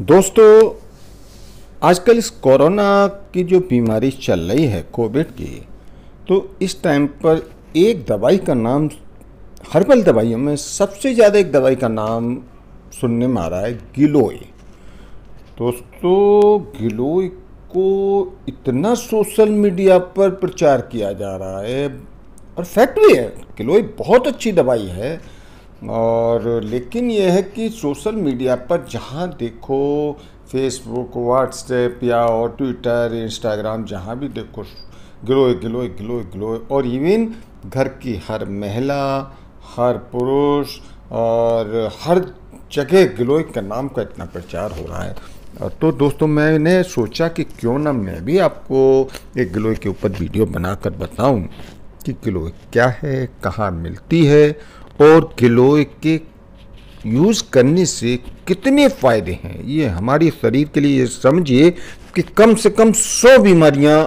दोस्तों आजकल इस कोरोना की जो बीमारी चल रही है कोविड की तो इस टाइम पर एक दवाई का नाम हर्बल दवाइयों में सबसे ज़्यादा एक दवाई का नाम सुनने में आ रहा है गिलोय दोस्तों गिलोय को इतना सोशल मीडिया पर प्रचार किया जा रहा है और फैक्ट भी है गिलोय बहुत अच्छी दवाई है और लेकिन यह है कि सोशल मीडिया पर जहाँ देखो फेसबुक व्हाट्सएप या और ट्विटर इंस्टाग्राम जहाँ भी देखो गिलोय गिलोय गिलोय गिलोय और इवन घर की हर महिला हर पुरुष और हर जगह गिलोय का नाम का इतना प्रचार हो रहा है तो दोस्तों मैंने सोचा कि क्यों ना मैं भी आपको एक गिलोए के ऊपर वीडियो बनाकर बताऊं कि गिलोए क्या है कहाँ मिलती है और गिलोय के यूज़ करने से कितने फ़ायदे हैं ये हमारे शरीर के लिए समझिए कि कम से कम सौ बीमारियां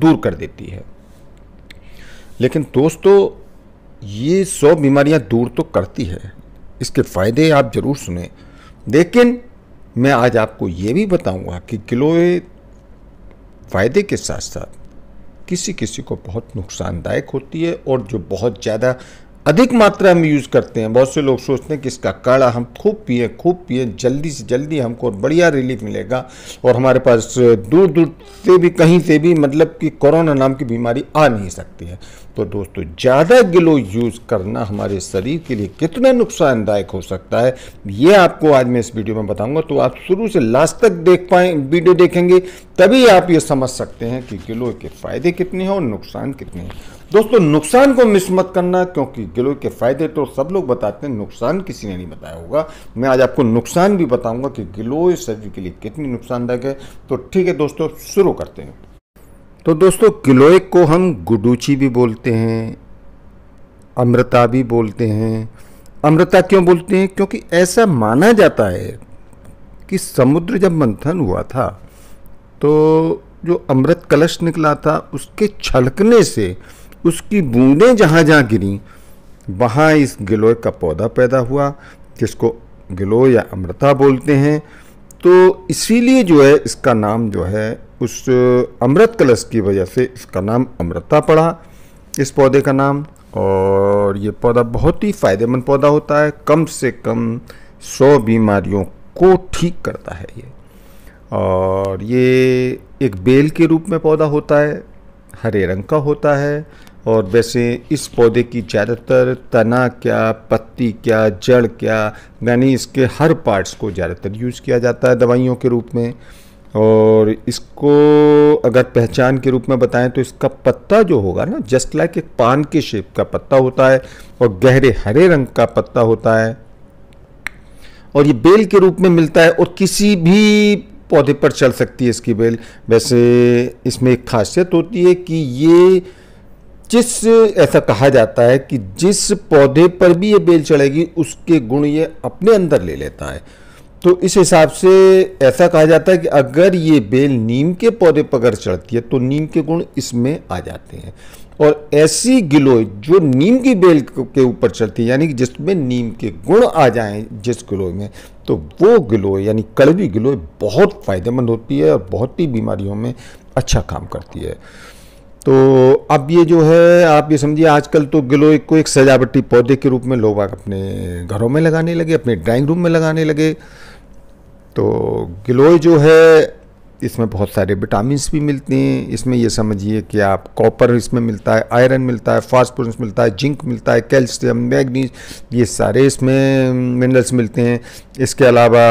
दूर कर देती है लेकिन दोस्तों ये सौ बीमारियां दूर तो करती है इसके फ़ायदे आप ज़रूर सुने लेकिन मैं आज आपको ये भी बताऊंगा कि गिलोय फ़ायदे के साथ साथ किसी किसी को बहुत नुकसानदायक होती है और जो बहुत ज़्यादा अधिक मात्रा में यूज़ करते हैं बहुत से लोग सोचते हैं कि इसका काढ़ा हम खूब पिए खूब पिए जल्दी से जल्दी हमको बढ़िया रिलीफ मिलेगा और हमारे पास दूर दूर से भी कहीं से भी मतलब कि कोरोना नाम की बीमारी आ नहीं सकती है तो दोस्तों ज़्यादा गिलो यूज़ करना हमारे शरीर के लिए कितना नुकसानदायक हो सकता है ये आपको आज मैं इस वीडियो में बताऊँगा तो आप शुरू से लास्ट तक देख पाए वीडियो देखेंगे तभी आप ये समझ सकते हैं कि गिलो के फ़ायदे कितने हैं और नुकसान कितने हैं दोस्तों नुकसान को मिस मत करना क्योंकि गिलोय के फायदे तो सब लोग बताते हैं नुकसान किसी ने नहीं बताया होगा मैं आज आपको नुकसान भी बताऊंगा कि गिलोय शरीर के लिए कितनी नुकसानदायक है तो ठीक है दोस्तों शुरू करते हैं तो दोस्तों गिलोय को हम गुडूची भी बोलते हैं अमृता भी बोलते हैं अमृता क्यों बोलते हैं क्योंकि ऐसा माना जाता है कि समुद्र जब मंथन हुआ था तो जो अमृत कलश निकला था उसके छलकने से उसकी बूंदें जहाँ जहाँ गिरी वहाँ इस गिलोय का पौधा पैदा हुआ जिसको गिलोय या अमृता बोलते हैं तो इसीलिए जो है इसका नाम जो है उस अमृत कलश की वजह से इसका नाम अमृता पड़ा इस पौधे का नाम और ये पौधा बहुत ही फ़ायदेमंद पौधा होता है कम से कम सौ बीमारियों को ठीक करता है ये और ये एक बेल के रूप में पौधा होता है हरे रंग का होता है और वैसे इस पौधे की ज़्यादातर तना क्या पत्ती क्या जड़ क्या यानी इसके हर पार्ट्स को ज़्यादातर यूज़ किया जाता है दवाइयों के रूप में और इसको अगर पहचान के रूप में बताएं तो इसका पत्ता जो होगा ना जस्ट लाइक एक पान के शेप का पत्ता होता है और गहरे हरे रंग का पत्ता होता है और ये बेल के रूप में मिलता है और किसी भी पौधे पर चल सकती है इसकी बेल वैसे इसमें एक खासियत होती है कि ये जिस ऐसा कहा जाता है कि जिस पौधे पर भी ये बेल चढ़ेगी उसके गुण ये अपने अंदर ले लेता है तो इस हिसाब से ऐसा कहा जाता है कि अगर ये बेल नीम के पौधे पर अगर चढ़ती है तो नीम के गुण इसमें आ जाते हैं और ऐसी गिलोय जो नीम की बेल के ऊपर चढ़ती है यानी कि जिसमें नीम के गुण आ जाएं जिस गिलोय में तो वो गिलोय यानी कड़वी गिलोय बहुत फ़ायदेमंद होती है और बहुत ही बीमारियों में अच्छा काम करती है तो अब ये जो है आप ये समझिए आजकल तो गिलोय को एक सजावटी पौधे के रूप में लोग अपने घरों में लगाने लगे अपने ड्राइंग रूम में लगाने लगे तो गिलोय जो है इसमें बहुत सारे विटामिन भी मिलते हैं इसमें ये समझिए कि आप कॉपर इसमें मिलता है आयरन मिलता है फास्फोरस मिलता है जिंक मिलता है कैल्शियम मैग्नीज ये सारे इसमें मिनरल्स मिलते हैं इसके अलावा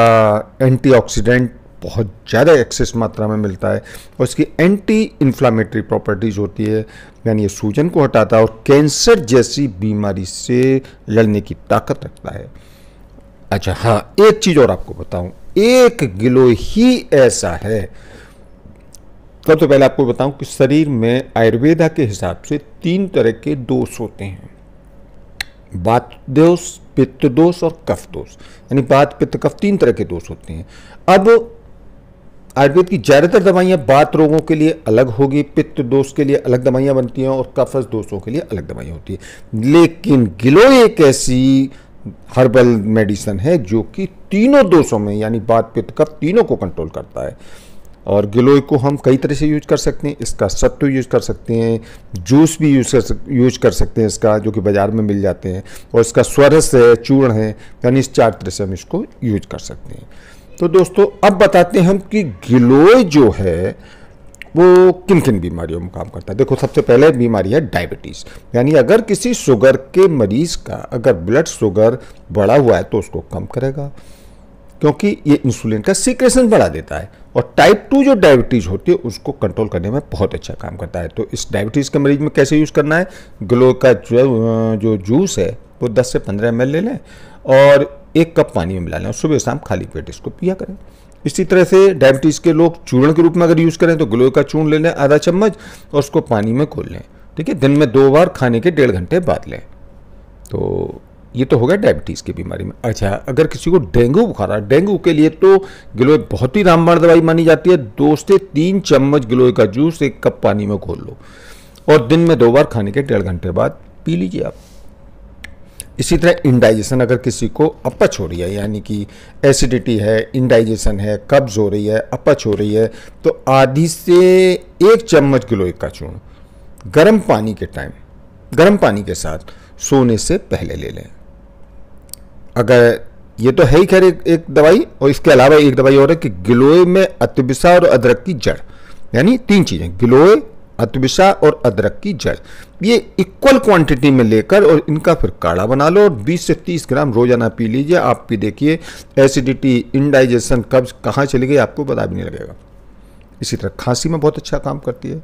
एंटीऑक्सीडेंट बहुत ज़्यादा एक्सेस मात्रा में मिलता है और इसकी एंटी इन्फ्लामेटरी प्रॉपर्टीज़ होती है यानी ये सूजन को हटाता है और कैंसर जैसी बीमारी से लड़ने की ताकत रखता है अच्छा हाँ एक चीज़ और आपको बताऊँ एक गिलो ही ऐसा है सबसे तो पहले आपको बताऊं कि शरीर में आयुर्वेदा के हिसाब से तीन तरह के दोष होते हैं बात दोष पित्त दोष और कफ दोष यानी बात पित्त कफ तीन तरह के दोष होते हैं अब आयुर्वेद की ज़्यादातर दवाइयाँ बात रोगों के लिए अलग होगी पित्त दोष के लिए अलग दवाइयाँ बनती हैं और कफस दोषों के लिए अलग दवाइयाँ होती है लेकिन गिलो एक ऐसी हर्बल मेडिसन है जो कि तीनों दोषों में यानी बात पित्त कफ तीनों को कंट्रोल करता है और गिलोय को हम कई तरह से यूज कर सकते हैं इसका सत्तू यूज कर सकते हैं जूस भी यूज कर यूज कर सकते हैं इसका जो कि बाज़ार में मिल जाते हैं और इसका स्वरस है चूर्ण है यानी इस चार तरह से हम इसको यूज कर सकते हैं तो दोस्तों अब बताते हैं हम कि गिलोय जो है वो किन किन बीमारियों में काम करता है देखो सबसे पहले बीमारी है डायबिटीज़ यानी अगर किसी शुगर के मरीज़ का अगर ब्लड शुगर बढ़ा हुआ है तो उसको कम करेगा क्योंकि ये इंसुलिन का सीक्रेशन बढ़ा देता है और टाइप टू जो डायबिटीज़ होती है उसको कंट्रोल करने में बहुत अच्छा काम करता है तो इस डायबिटीज़ के मरीज में कैसे यूज़ करना है ग्लो का जो जो जूस है वो 10 से 15 एम ले लें और एक कप पानी में मिला लें और सुबह शाम खाली पेट इसको पिया करें इसी तरह से डायबिटीज़ के लोग चूर्ण के रूप में अगर यूज़ करें तो ग्लोए का चूर्ण ले लें आधा चम्मच और उसको पानी में खोल लें ठीक है दिन में दो बार खाने के डेढ़ घंटे बाद लें तो ये तो हो गया डायबिटीज़ की बीमारी में अच्छा अगर किसी को डेंगू बुखार है डेंगू के लिए तो गिलोय बहुत ही रामबाण दवाई मानी जाती है दो से तीन चम्मच गिलोय का जूस एक कप पानी में खोल लो और दिन में दो बार खाने के डेढ़ घंटे बाद पी लीजिए आप इसी तरह इंडाइजेशन अगर किसी को अपच हो रही है यानी कि एसिडिटी है इंडाइजेशन है कब्ज़ हो रही है अपच हो रही है तो आधी से एक चम्मच गिलोय का चूर्ण गर्म पानी के टाइम गर्म पानी के साथ सोने से पहले ले लें अगर ये तो है ही खैर एक, एक दवाई और इसके अलावा एक दवाई और है कि गिलोय में अतिबिसा और अदरक की जड़ यानी तीन चीज़ें गिलोय अतबिशा और अदरक की जड़ ये इक्वल क्वांटिटी में लेकर और इनका फिर काढ़ा बना लो और 20 से 30 ग्राम रोजाना पी लीजिए आप भी देखिए एसिडिटी इनडाइजेशन कब्ज कहाँ चली गई आपको पता भी नहीं लगेगा इसी तरह खांसी में बहुत अच्छा काम करती है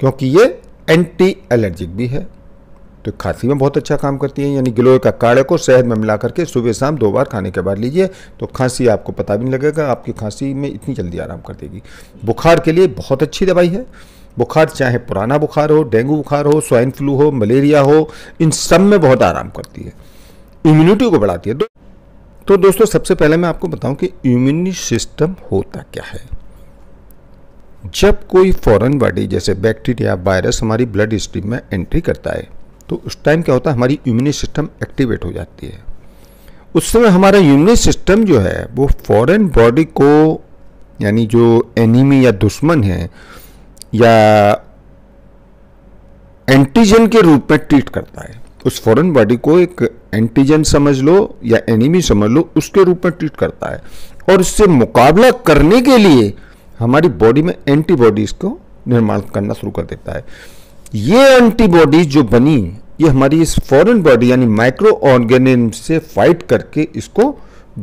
क्योंकि ये एंटी एलर्जिक भी है तो खांसी में बहुत अच्छा काम करती है यानी गिलोय का काढ़े को शहद में मिला करके सुबह शाम दो बार खाने के बाद लीजिए तो खांसी आपको पता भी नहीं लगेगा आपकी खांसी में इतनी जल्दी आराम कर देगी बुखार के लिए बहुत अच्छी दवाई है बुखार चाहे पुराना बुखार हो डेंगू बुखार हो स्वाइन फ्लू हो मलेरिया हो इन सब में बहुत आराम करती है इम्यूनिटी को बढ़ाती है तो दोस्तों सबसे पहले मैं आपको बताऊं कि इम्यूनिटी सिस्टम होता क्या है जब कोई फॉरेन बॉडी जैसे बैक्टीरिया वायरस हमारी ब्लड स्ट्रीम में एंट्री करता है तो उस टाइम क्या होता है हमारी इम्यूनिटी सिस्टम एक्टिवेट हो जाती है उस समय हमारा इम्यूनिटी सिस्टम जो है वो फॉरेन बॉडी को यानी जो एनिमी या दुश्मन है या एंटीजन के रूप में ट्रीट करता है उस फॉरेन बॉडी को एक एंटीजन समझ लो या एनिमी समझ लो उसके रूप में ट्रीट करता है और इससे मुकाबला करने के लिए हमारी बॉडी में एंटीबॉडीज़ को निर्माण करना शुरू कर देता है ये एंटीबॉडीज़ जो बनी ये हमारी इस फॉरेन बॉडी यानी माइक्रो ऑर्गेनिज्म से फाइट करके इसको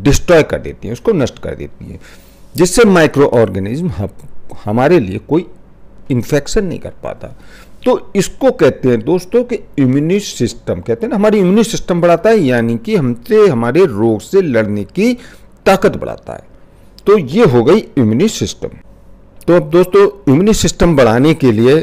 डिस्ट्रॉय कर देती है उसको नष्ट कर देती है जिससे माइक्रो ऑर्गेनिज्म हमारे लिए कोई इन्फेक्शन नहीं कर पाता तो इसको कहते हैं दोस्तों कि इम्यूनिट सिस्टम कहते हैं ना हमारी इम्यूनिट सिस्टम बढ़ाता है यानी कि हमसे हमारे रोग से लड़ने की ताकत बढ़ाता है तो ये हो गई इम्यूनिट सिस्टम तो अब दोस्तों इम्यूनिट सिस्टम बढ़ाने के लिए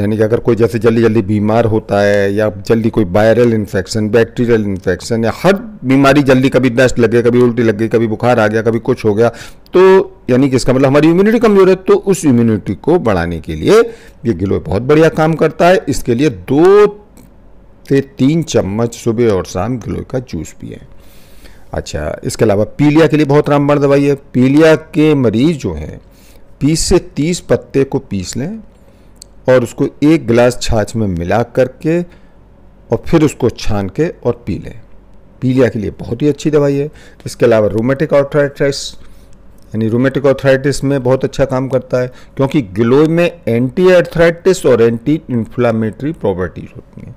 यानी कि अगर कोई जैसे जल्दी जल्दी बीमार होता है या जल्दी कोई वायरल इन्फेक्शन बैक्टीरियल इन्फेक्शन या हर बीमारी जल्दी कभी लग गया कभी उल्टी लग गई कभी बुखार आ गया कभी कुछ हो गया तो यानी कि इसका मतलब हमारी इम्यूनिटी कमजोर है तो उस इम्यूनिटी को बढ़ाने के लिए ये गिलोय बहुत बढ़िया काम करता है इसके लिए दो से तीन चम्मच सुबह और शाम गिलोय का जूस पिए अच्छा इसके अलावा पीलिया के लिए बहुत रामबाण दवाई है पीलिया के मरीज जो हैं बीस से तीस पत्ते को पीस लें और उसको एक गिलास छाछ में मिला करके और फिर उसको छान के और पी लें पीलिया के लिए बहुत ही अच्छी दवाई है इसके अलावा रोमेटिक ऑर्थराइटिस यानी रोमेटिक ऑर्थराइटिस में बहुत अच्छा काम करता है क्योंकि गिलोय में एंटी आर्थराइटिस और एंटी इन्फ्लामेटरी प्रॉपर्टीज होती हैं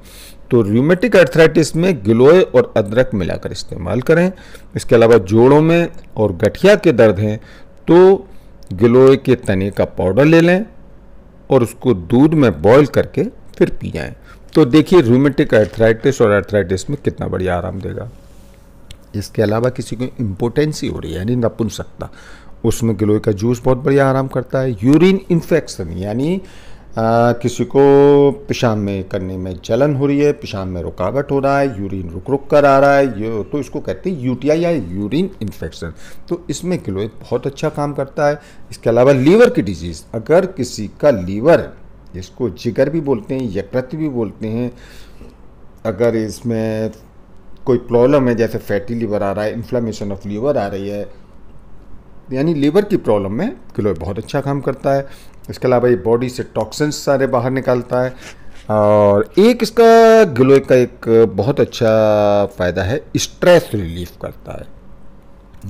तो रूमेटिक अर्थराइटिस में गिलोय और अदरक मिलाकर इस्तेमाल करें इसके अलावा जोड़ों में और गठिया के दर्द हैं तो गिलोय के तने का पाउडर ले लें और उसको दूध में बॉईल करके फिर पी जाएँ तो देखिए रूमेटिक अर्थराइटिस और अर्थराइटिस में कितना बढ़िया आराम देगा इसके अलावा किसी को इम्पोटेंसी हो रही है यानी नपुंसकता उसमें गिलोय का जूस बहुत बढ़िया आराम करता है यूरिन इन्फेक्शन यानी आ, किसी को पेशाब में करने में जलन हो रही है पेशाब में रुकावट हो रहा है यूरिन रुक रुक कर आ रहा है ये तो इसको कहते हैं यूटीआई या यूरिन इन्फेक्शन तो इसमें गिलोय बहुत अच्छा काम करता है इसके अलावा लीवर की डिजीज़ अगर किसी का लीवर इसको जिगर भी बोलते हैं यकृत भी बोलते हैं अगर इसमें कोई प्रॉब्लम है जैसे फैटी लीवर आ रहा है इन्फ्लामेशन ऑफ लीवर आ रही है यानी लीवर की प्रॉब्लम में गिलोय बहुत अच्छा काम करता है इसके अलावा ये बॉडी से टॉक्सेंस सारे बाहर निकालता है और एक इसका गिलोय का एक बहुत अच्छा फ़ायदा है स्ट्रेस रिलीफ करता है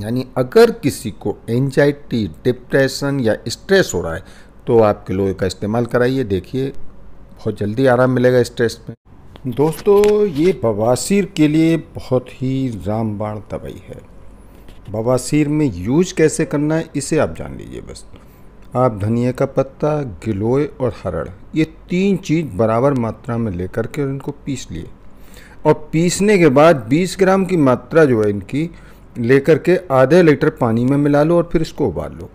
यानी अगर किसी को एंजाइटी डिप्रेशन या स्ट्रेस हो रहा है तो आप गिलोय का इस्तेमाल कराइए देखिए बहुत जल्दी आराम मिलेगा स्ट्रेस में दोस्तों ये बवासीर के लिए बहुत ही रामबाण दवाई है बवासीर में यूज कैसे करना है इसे आप जान लीजिए बस आप धनिया का पत्ता गिलोय और हरड़ ये तीन चीज़ बराबर मात्रा में लेकर के इनको पीस लिए और पीसने के बाद 20 ग्राम की मात्रा जो है इनकी लेकर के आधे लीटर पानी में मिला लो और फिर इसको उबाल लो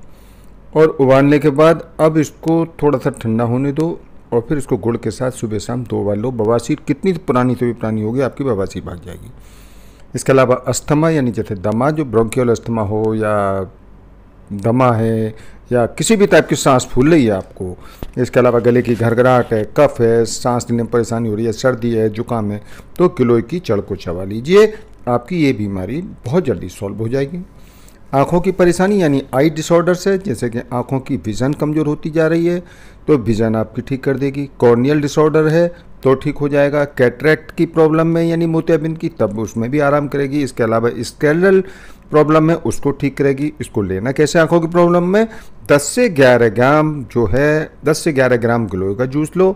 और उबालने के बाद अब इसको थोड़ा सा ठंडा होने दो और फिर इसको गुड़ के साथ सुबह शाम दो उबाल लो बवासीर कितनी पुरानी से तो भी पुरानी होगी आपकी बवासीर भाग जाएगी इसके अलावा अस्थमा यानी जैसे दमा जो ब्रोंकियल अस्थमा हो या दमा है या किसी भी टाइप की सांस फूल रही है आपको इसके अलावा गले की घरघराहट है कफ है सांस लेने में परेशानी हो रही है सर्दी है जुकाम है तो किलोई की चढ़ को चबा लीजिए आपकी ये बीमारी बहुत जल्दी सॉल्व हो जाएगी आँखों की परेशानी यानी आई डिसऑर्डर्स है जैसे कि आँखों की विज़न कमज़ोर होती जा रही है तो विज़न आपकी ठीक कर देगी कॉर्नियल डिसऑर्डर है तो ठीक हो जाएगा कैटरेक्ट की प्रॉब्लम में यानी मोतियाबिंद की तब उसमें भी आराम करेगी इसके अलावा स्केलरल प्रॉब्लम है उसको ठीक करेगी इसको लेना कैसे आंखों की प्रॉब्लम में 10 से 11 ग्राम जो है 10 से 11 ग्राम ग्लोए का जूस लो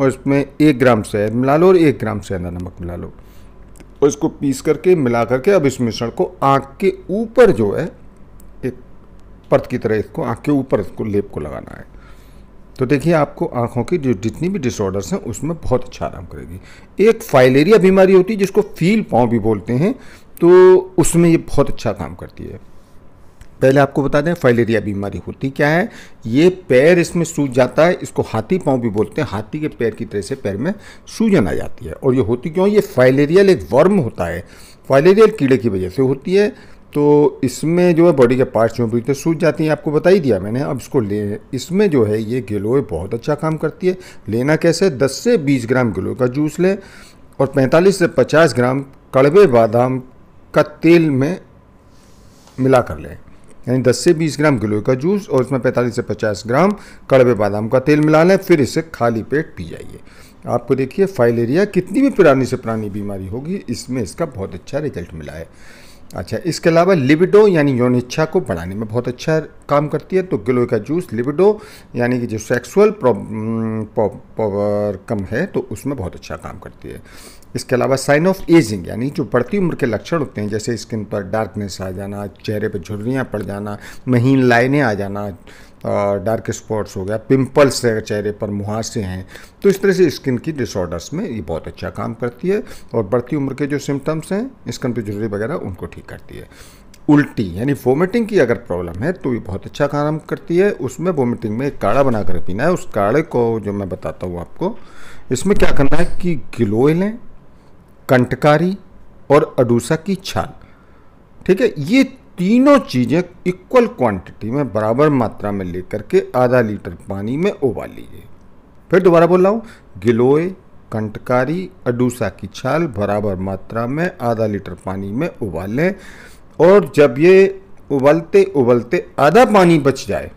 और इसमें एक ग्राम शहद मिला लो और एक ग्राम सेंधा नमक मिला लो और इसको पीस करके मिला करके अब इस मिश्रण को आँख के ऊपर जो है एक परत की तरह इसको आँख के ऊपर इसको लेप को लगाना है तो देखिए आपको आंखों की जो जितनी भी डिसऑर्डर्स हैं उसमें बहुत अच्छा आराम करेगी एक फाइलेरिया बीमारी होती है जिसको फील पाँव भी बोलते हैं तो उसमें ये बहुत अच्छा काम करती है पहले आपको बता दें फाइलेरिया बीमारी होती क्या है ये पैर इसमें सूज जाता है इसको हाथी पाँव भी बोलते हैं हाथी के पैर की तरह से पैर में सूजन आ जाती है और ये होती क्यों ये फाइलेरियल एक वर्म होता है फाइलेरियल कीड़े की वजह से होती है तो इसमें जो है बॉडी के पार्ट्स जो हैं सूझ जाती हैं आपको बता ही दिया मैंने अब इसको ले इसमें जो है ये गिलोय बहुत अच्छा काम करती है लेना कैसे 10 से 20 ग्राम गिलोय का जूस लें और 45 से 50 ग्राम कड़वे बादाम का तेल में मिला कर लें यानी 10 से 20 ग्राम गिलोय का जूस और उसमें 45 से 50 ग्राम कड़वे बादाम का तेल मिला लें फिर इसे खाली पेट पी जाइए आपको देखिए फाइलेरिया कितनी भी पुरानी से पुरानी बीमारी होगी इसमें इसका बहुत अच्छा रिजल्ट मिला है अच्छा इसके अलावा लिबिडो यानी यौन इच्छा को बढ़ाने में बहुत अच्छा काम करती है तो गिलोय का जूस लिबिडो यानी कि जो सेक्सुअल पावर कम है तो उसमें बहुत अच्छा काम करती है इसके अलावा साइन ऑफ एजिंग यानी जो बढ़ती उम्र के लक्षण होते हैं जैसे स्किन पर डार्कनेस आ जाना चेहरे पर झुर्रियाँ पड़ जाना महीन लाइनें आ जाना डार्क स्पॉट्स हो गया पिंपल्स है चेहरे पर मुहासे हैं तो इस तरह से स्किन की डिसऑर्डर्स में ये बहुत अच्छा काम करती है और बढ़ती उम्र के जो सिम्टम्स हैं स्किन पर वगैरह उनको ठीक करती है उल्टी यानी वोमिटिंग की अगर प्रॉब्लम है तो ये बहुत अच्छा काम करती है उसमें वोमिटिंग में एक काढ़ा बनाकर पीना है उस काढ़े को जो मैं बताता हूँ आपको इसमें क्या करना है कि गिलोय लें कंटकारी और अडूसा की छाल ठीक है ये तीनों चीज़ें इक्वल क्वांटिटी में बराबर मात्रा में लेकर के आधा लीटर पानी में उबाल लीजिए फिर दोबारा बोल रहा हूँ गिलोय कंटकारी अडूसा की छाल बराबर मात्रा में आधा लीटर पानी में उबालें और जब ये उबलते उबलते आधा पानी बच जाए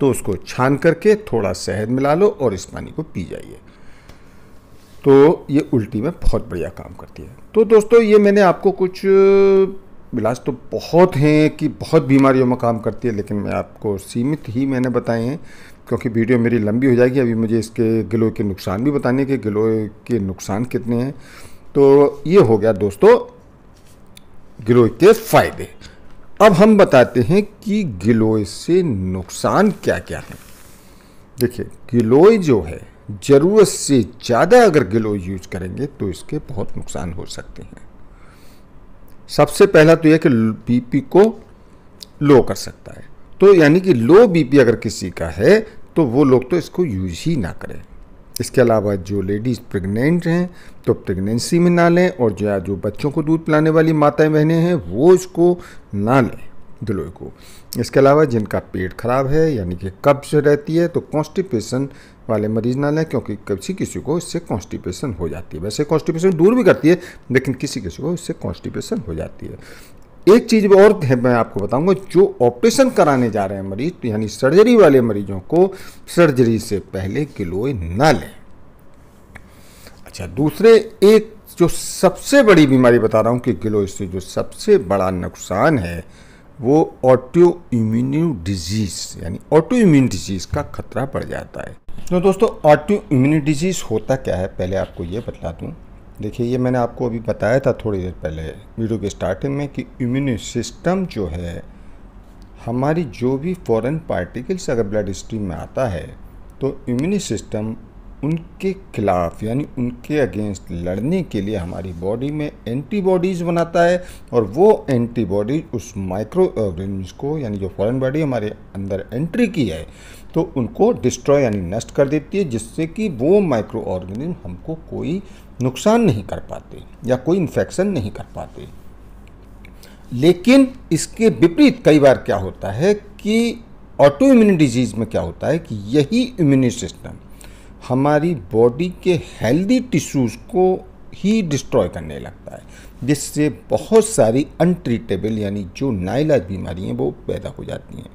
तो उसको छान करके थोड़ा शहद मिला लो और इस पानी को पी जाइए तो ये उल्टी में बहुत बढ़िया काम करती है तो दोस्तों ये मैंने आपको कुछ बिलास तो बहुत हैं कि बहुत बीमारियों में काम करती है लेकिन मैं आपको सीमित ही मैंने बताए हैं क्योंकि वीडियो मेरी लंबी हो जाएगी अभी मुझे इसके गिलोय के नुकसान भी बताने के गिलोय के नुकसान कितने हैं तो ये हो गया दोस्तों गिलोय के फ़ायदे अब हम बताते हैं कि गिलोय से नुकसान क्या क्या है देखिए गिलोय जो है ज़रूरत से ज़्यादा अगर गिलोय यूज करेंगे तो इसके बहुत नुकसान हो सकते हैं सबसे पहला तो यह कि बीपी को लो कर सकता है तो यानी कि लो बीपी अगर किसी का है तो वो लोग तो इसको यूज ही ना करें इसके अलावा जो लेडीज़ प्रेग्नेंट हैं तो प्रेगनेंसी में ना लें और जो जो बच्चों को दूध पिलाने वाली माताएं बहनें हैं वो इसको ना लें गिलोय को इसके अलावा जिनका पेट खराब है यानी कि कब्ज रहती है तो कॉन्स्टिपेशन वाले मरीज ना लें क्योंकि किसी किसी को इससे कॉन्स्टिपेशन हो जाती है वैसे कॉन्स्टिपेशन दूर भी करती है लेकिन किसी किसी को इससे कॉन्स्टिपेशन हो जाती है एक चीज़ और है मैं आपको बताऊंगा जो ऑपरेशन कराने जा रहे हैं मरीज तो यानी सर्जरी वाले मरीजों को सर्जरी से पहले गिलोय ना लें अच्छा दूसरे एक जो सबसे बड़ी बीमारी बता रहा हूँ कि गिलोय से जो सबसे बड़ा नुकसान है वो ऑटो इम्यूनिव डिजीज़ यानी ऑटो इम्यून डिजीज़ का खतरा बढ़ जाता है तो दोस्तों ऑटो इम्यून डिजीज़ होता क्या है पहले आपको ये बतला दूँ देखिए ये मैंने आपको अभी बताया था थोड़ी देर पहले वीडियो के स्टार्टिंग में कि इम्यून सिस्टम जो है हमारी जो भी फॉरेन पार्टिकल्स अगर ब्लड स्ट्रीम में आता है तो इम्यून सिस्टम उनके खिलाफ यानी उनके अगेंस्ट लड़ने के लिए हमारी बॉडी में एंटीबॉडीज़ बनाता है और वो एंटीबॉडीज उस माइक्रो ऑर्गेनिज को यानी जो फॉरेन बॉडी हमारे अंदर एंट्री की है तो उनको डिस्ट्रॉय यानी नष्ट कर देती है जिससे कि वो माइक्रो ऑर्गेनिज्म हमको कोई नुकसान नहीं कर पाते या कोई इन्फेक्शन नहीं कर पाते लेकिन इसके विपरीत कई बार क्या होता है कि ऑटो इम्यून डिजीज़ में क्या होता है कि यही इम्यूनिटी सिस्टम हमारी बॉडी के हेल्दी टिश्यूज़ को ही डिस्ट्रॉय करने लगता है जिससे बहुत सारी अनट्रीटेबल यानी जो नाइलाज बीमारी हैं वो पैदा हो जाती हैं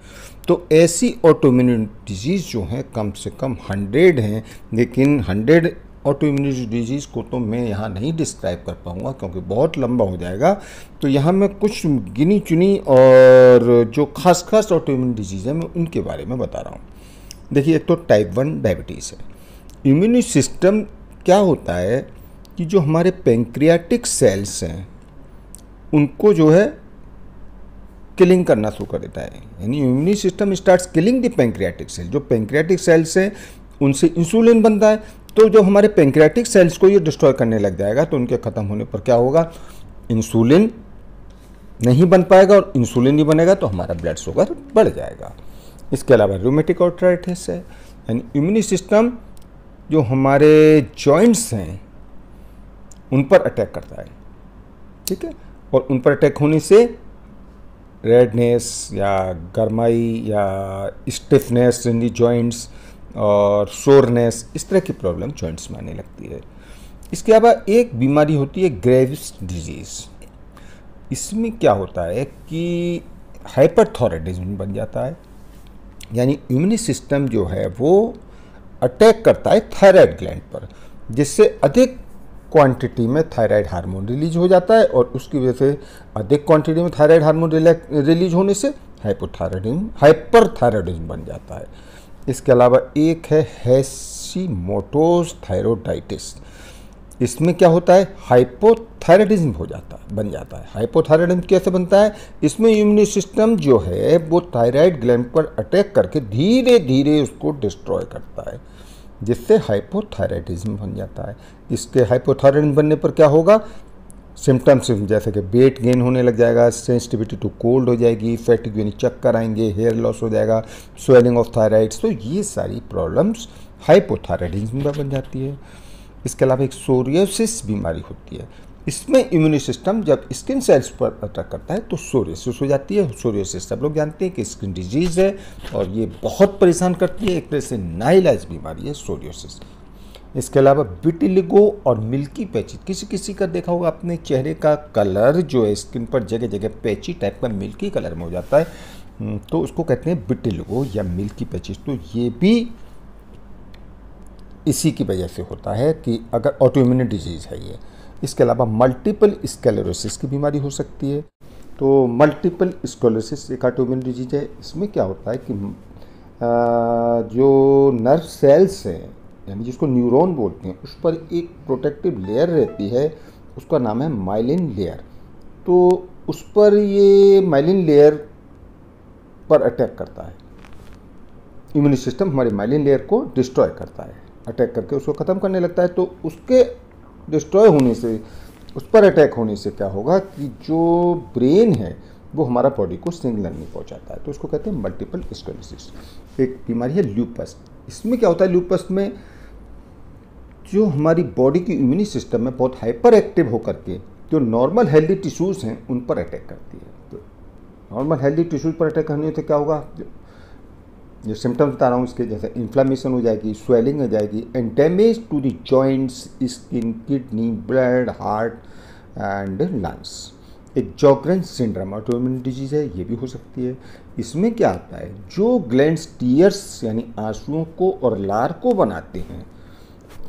तो ऐसी ऑटोम्यून डिजीज़ जो हैं कम से कम हंड्रेड हैं लेकिन हंड्रेड ऑटोम्यूनिटी डिजीज़ को तो मैं यहाँ नहीं डिस्क्राइब कर पाऊँगा क्योंकि बहुत लंबा हो जाएगा तो यहाँ मैं कुछ गिनी चुनी और जो खास खास ऑटोम्यून डिजीज़ हैं मैं उनके बारे में बता रहा हूँ देखिए एक तो टाइप वन डायबिटीज़ है इम्यून सिस्टम क्या होता है कि जो हमारे पेंक्रियाटिक सेल्स हैं उनको जो है किलिंग करना शुरू कर देता है यानी immune system starts killing the pancreatic cell जो पेंक्रियाटिक सेल्स हैं उनसे इंसुलिन बनता है तो जो हमारे पेंक्रियाटिक सेल्स को ये डिस्ट्रॉय करने लग जाएगा तो उनके ख़त्म होने पर क्या होगा इंसुलिन नहीं बन पाएगा और इंसुलिन नहीं बनेगा तो हमारा ब्लड शुगर बढ़ जाएगा इसके अलावा रोमेटिक ऑर्थराइटिस है यानी इम्यूनि सिस्टम जो हमारे जॉइंट्स हैं उन पर अटैक करता है ठीक है और उन पर अटैक होने से रेडनेस या गर्माई या स्टिफनेस इन दी जॉइंट्स और शोरनेस इस तरह की प्रॉब्लम जॉइंट्स में आने लगती है इसके अलावा एक बीमारी होती है ग्रेविस डिजीज़ इसमें क्या होता है कि हाइपरथोरेडिज्म बन जाता है यानी इम्यून सिस्टम जो है वो अटैक करता है थायराइड ग्लैंड पर जिससे अधिक क्वांटिटी में थायराइड हार्मोन रिलीज हो जाता है और उसकी वजह से अधिक क्वांटिटी में थायराइड हार्मोन रिलीज होने से हाइपोथायराइडिज्म हाइपरथायराइडिज्म बन जाता है इसके अलावा एक है मोटोस थायरोडाइटिस इसमें क्या होता है हाइपोथायरेडिज्म हो जाता है बन जाता है हाइपोथायरेडिज्म कैसे बनता है इसमें इम्यून सिस्टम जो है वो थायराइड ग्लैंड पर अटैक करके धीरे धीरे उसको डिस्ट्रॉय करता है जिससे हाइपोथायरेटिज्म बन जाता है इसके हाइपोथायरेटिज्म बनने पर क्या होगा सिम्टम्स जैसे कि वेट गेन होने लग जाएगा सेंसिटिविटी टू कोल्ड हो जाएगी फैटिक यानी चक्कर आएंगे हेयर लॉस हो जाएगा स्वेलिंग ऑफ थायराइड्स तो ये सारी प्रॉब्लम्स हाइपोथायरेटिज्म बन जाती है इसके अलावा एक सोरियोसिस बीमारी होती है इसमें इम्यून सिस्टम जब स्किन सेल्स पर अटैक करता है तो सोरियोसिस हो जाती है सोरियोसिस सब लोग जानते हैं कि स्किन डिजीज़ है और ये बहुत परेशान करती है एक तरह से नाइलाइज बीमारी है सोरियोसिस इसके अलावा बिटिलिगो और मिल्की पैची किसी किसी का देखा होगा अपने चेहरे का कलर जो है स्किन पर जगह जगह पैची टाइप का मिल्की कलर में हो जाता है हम्म, तो उसको कहते हैं बिटिलिगो या मिल्की पैचिस तो ये भी इसी की वजह से होता है कि अगर ऑटोइम्यून डिजीज़ है ये इसके अलावा मल्टीपल स्केलोरोसिस की बीमारी हो सकती है तो मल्टीपल स्कोलोसिस एक ऑटोम्यून डिजीज है इसमें क्या होता है कि जो नर्व सेल्स हैं यानी जिसको न्यूरॉन बोलते हैं उस पर एक प्रोटेक्टिव लेयर रहती है उसका नाम है माइलिन लेयर तो उस पर ये माइलिन लेयर पर अटैक करता है इम्यून सिस्टम हमारे माइलिन लेयर को डिस्ट्रॉय करता है अटैक करके उसको ख़त्म करने लगता है तो उसके डिस्ट्रॉय होने से उस पर अटैक होने से क्या होगा कि जो ब्रेन है वो हमारा बॉडी को सिंगलर नहीं पहुंचाता है तो उसको कहते हैं मल्टीपल स्कोलिसिस एक बीमारी है ल्यूपस इसमें क्या होता है ल्यूपस में जो हमारी बॉडी की इम्यूनी सिस्टम है बहुत हाइपर एक्टिव होकर के जो नॉर्मल हेल्दी टिश्यूज़ हैं उन पर अटैक करती है तो नॉर्मल हेल्दी टिश्यूज़ पर अटैक करने से क्या होगा जो सिम्टम्स बता रहा हूँ इसके जैसे इन्फ्लामेशन हो जाएगी स्वेलिंग हो जाएगी and damage to the joints skin kidney blood heart and lungs एक जॉग्रेंस सिंड्रम ऑटोमिन डिजीज है ये भी हो सकती है इसमें क्या आता है जो ग्लैंड टीयर्स यानी आंसुओं को और लार को बनाते हैं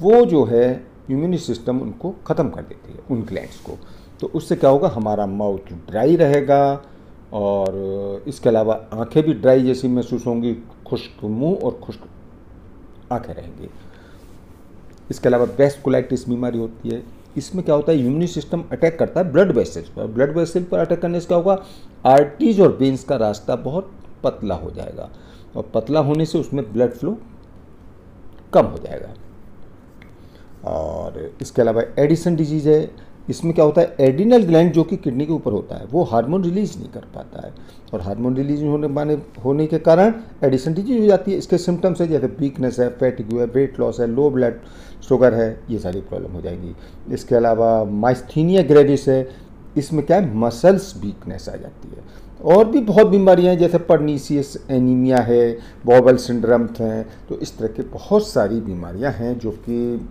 वो जो है इम्यून सिस्टम उनको ख़त्म कर देती है उन ग्लैंड्स को तो उससे क्या होगा हमारा माउथ ड्राई रहेगा और इसके अलावा आंखें भी ड्राई जैसी महसूस होंगी खुश्क मुंह और खुश्क आंखें रहेंगी इसके अलावा वेस्कुलाइटिस बीमारी होती है इसमें क्या होता है इम्यून सिस्टम अटैक करता है ब्लड वेसल्स पर ब्लड वेसल पर अटैक करने से क्या होगा आर्टीज और बेन्स का रास्ता बहुत पतला हो जाएगा और पतला होने से उसमें ब्लड फ्लो कम हो जाएगा और इसके अलावा एडिसन डिजीज़ है इसमें क्या होता है एडिनल ग्लैंड जो कि किडनी के ऊपर होता है वो हार्मोन रिलीज नहीं कर पाता है और हार्मोन रिलीज होने माने होने के कारण एडिशन डिजीज हो जाती है इसके सिम्टम्स है जैसे वीकनेस है फैटिग्यू है वेट लॉस है लो ब्लड शुगर है ये सारी प्रॉब्लम हो जाएगी इसके अलावा माइस्थीनिया ग्रेविस है इसमें क्या है मसल्स वीकनेस आ जाती है और भी बहुत बीमारियां हैं जैसे पर्नीसियस एनीमिया है बॉबल सिंड्रम हैं तो इस तरह के बहुत सारी बीमारियां हैं जो कि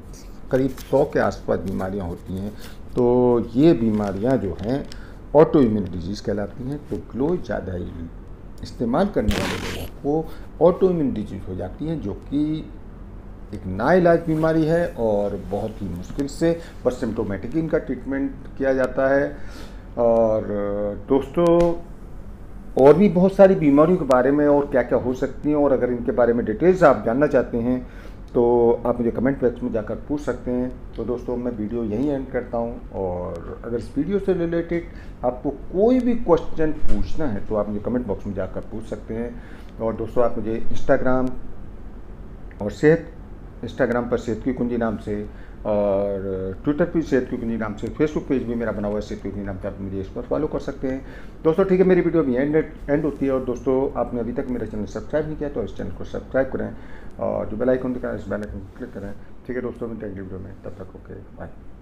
करीब सौ के आसपास बीमारियां होती हैं तो ये बीमारियां जो हैं ऑटो इम्यून डिजीज़ कहलाती हैं तो ग्लो ज़्यादा इस्तेमाल करने वाले लोगों को ऑटो इम्यून डिजीज़ हो जाती हैं जो कि एक नाइलाज बीमारी है और बहुत ही मुश्किल से पर सिम्टोमेटिक इनका ट्रीटमेंट किया जाता है और दोस्तों और भी बहुत सारी बीमारियों के बारे में और क्या क्या हो सकती हैं और अगर इनके बारे में डिटेल्स आप जानना चाहते हैं तो आप मुझे कमेंट बॉक्स में जाकर पूछ सकते हैं तो दोस्तों मैं वीडियो यहीं एंड करता हूँ और अगर इस वीडियो से रिलेटेड आपको कोई भी क्वेश्चन पूछना है तो आप मुझे कमेंट बॉक्स में जाकर पूछ सकते हैं और दोस्तों आप मुझे इंस्टाग्राम और सेहत इंस्टाग्राम पर सेहत की कुंजी नाम से और ट्विटर पेज सैद क्यूकनी नाम से फेसबुक पेज भी मेरा बना हुआ है सैद क्यूकनी नाम से आप मुझे इस पर फॉलो कर सकते हैं दोस्तों ठीक है मेरी वीडियो अभी एंड एंड होती है और दोस्तों आपने अभी तक मेरा चैनल सब्सक्राइब नहीं किया तो इस चैनल को सब्सक्राइब करें और जो बेलाइकन दिखाएं इस बेलाइकन को क्लिक करें ठीक है दोस्तों मिलते हैं वीडियो में तब तक ओके बाय